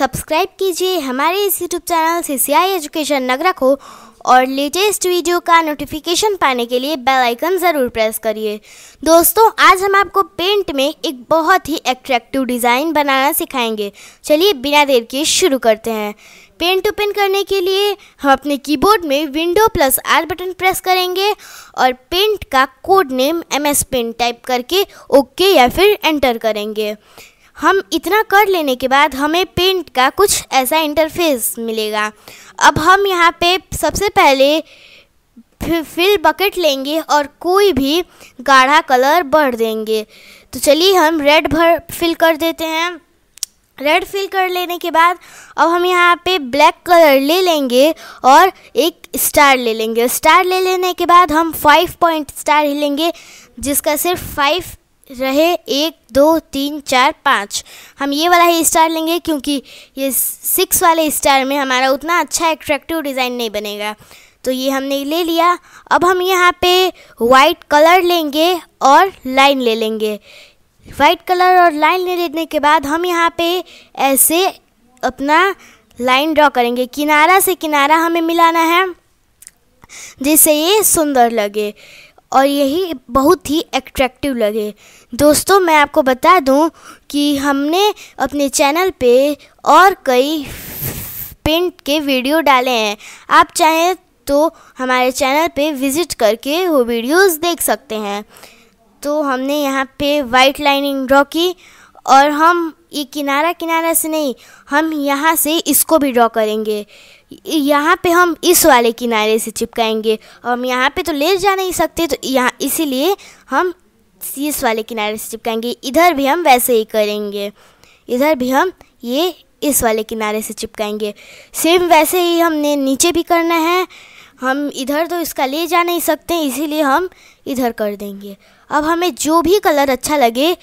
subscribe कीजिए हमारे इस यूट्यूब चैनल से सी एजुकेशन नगरा को और लेटेस्ट वीडियो का नोटिफिकेशन पाने के लिए बेल आइकन ज़रूर प्रेस करिए दोस्तों आज हम आपको पेंट में एक बहुत ही अट्रैक्टिव डिज़ाइन बनाना सिखाएंगे चलिए बिना देर के शुरू करते हैं पेंट ओपन करने के लिए हम अपने कीबोर्ड में window plus R button press करेंगे और पेंट का code name M S paint type करके ओके या फिर एंटर करेंगे हम इतना कर लेने के बाद हमें पेंट का कुछ ऐसा इंटरफेस मिलेगा अब हम यहाँ पे सबसे पहले फिल बकेट लेंगे और कोई भी गाढ़ा कलर भर देंगे तो चलिए हम रेड भर फिल कर देते हैं रेड फिल कर लेने के बाद अब हम यहाँ पे ब्लैक कलर ले लेंगे और एक स्टार ले लेंगे स्टार ले लेने के बाद हम फाइव पॉइंट स्टार ही लेंगे जिसका सिर्फ फाइव रहे एक दो तीन चार पाँच हम ये वाला ही स्टार लेंगे क्योंकि ये सिक्स वाले स्टार में हमारा उतना अच्छा एट्रैक्टिव डिज़ाइन नहीं बनेगा तो ये हमने ले लिया अब हम यहाँ पे वाइट कलर लेंगे और लाइन ले लेंगे वाइट कलर और लाइन ले लेने के बाद हम यहाँ पे ऐसे अपना लाइन ड्रॉ करेंगे किनारा से किनारा हमें मिलाना है जिससे ये सुंदर लगे और यही बहुत ही एट्रैक्टिव लगे दोस्तों मैं आपको बता दूं कि हमने अपने चैनल पे और कई पेंट के वीडियो डाले हैं आप चाहें तो हमारे चैनल पे विज़िट करके वो वीडियोस देख सकते हैं तो हमने यहाँ पे वाइट लाइनिंग ड्रॉ की और हम ये किनारा किनारा से नहीं हम यहाँ से इसको भी ड्रॉ करेंगे यहाँ पे हम इस वाले किनारे से चिपकाएंगे हम यहाँ पे तो ले जा नहीं सकते तो यहाँ इसीलिए हम इस वाले किनारे से चिपकाएंगे इधर भी हम वैसे ही करेंगे इधर भी हम ये इस वाले किनारे से चिपकाएंगे सेम वैसे ही हमने नीचे भी करना है हम इधर तो इसका ले जा नहीं सकते इसीलिए हम इधर कर देंगे अब हमें जो भी कलर अच्छा लगे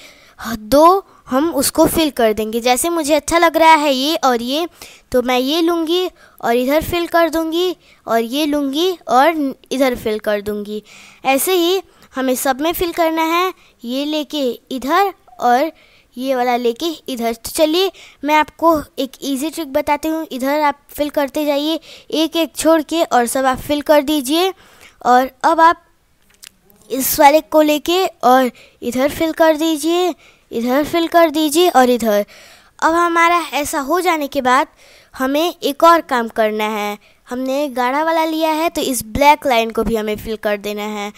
दो हम उसको फिल कर देंगे जैसे मुझे अच्छा लग रहा है ये और ये तो मैं ये लूँगी और इधर फिल कर दूँगी और ये लूँगी और इधर फिल कर दूँगी ऐसे ही हमें सब में फिल करना है ये लेके इधर और ये वाला लेके इधर तो चलिए मैं आपको एक इजी ट्रिक बताती हूँ इधर आप फिल करते जाइए एक एक छोड़ के और सब आप फिल कर दीजिए और अब आप इस वाले को लेके और इधर फिल कर दीजिए इधर फिल कर दीजिए और इधर अब हमारा ऐसा हो जाने के बाद हमें एक और काम करना है हमने गाढ़ा वाला लिया है तो इस ब्लैक लाइन को भी हमें फिल कर देना है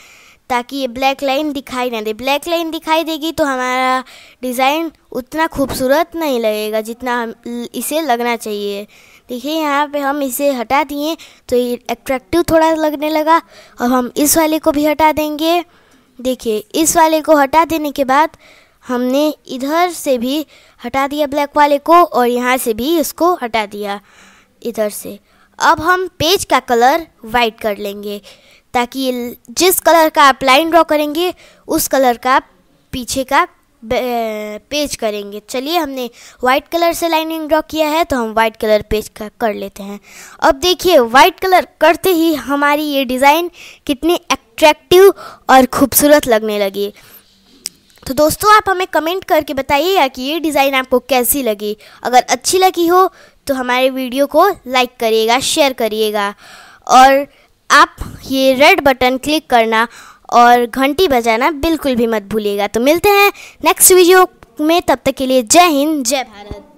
ताकि ये ब्लैक लाइन दिखाई ना दे ब्लैक लाइन दिखाई देगी तो हमारा डिज़ाइन उतना खूबसूरत नहीं लगेगा जितना हम इसे लगना चाहिए देखिए यहाँ पे हम इसे हटा दिए तो ये अट्रैक्टिव थोड़ा लगने लगा अब हम इस वाले को भी हटा देंगे देखिए इस वाले को हटा देने के बाद हमने इधर से भी हटा दिया ब्लैक वाले को और यहाँ से भी इसको हटा दिया इधर से अब हम पेज का कलर वाइट कर लेंगे ताकि जिस कलर का आप लाइन ड्रॉ करेंगे उस कलर का पीछे का पेज करेंगे चलिए हमने वाइट कलर से लाइनिंग ड्रॉ किया है तो हम वाइट कलर पेज का कर लेते हैं अब देखिए वाइट कलर करते ही हमारी ये डिज़ाइन कितनी एट्रैक्टिव और खूबसूरत लगने लगी तो दोस्तों आप हमें कमेंट करके बताइएगा कि ये डिज़ाइन आपको कैसी लगी अगर अच्छी लगी हो तो हमारे वीडियो को लाइक करिएगा शेयर करिएगा और आप ये रेड बटन क्लिक करना और घंटी बजाना बिल्कुल भी मत भूलिएगा तो मिलते हैं नेक्स्ट वीडियो में तब तक के लिए जय हिंद जय भारत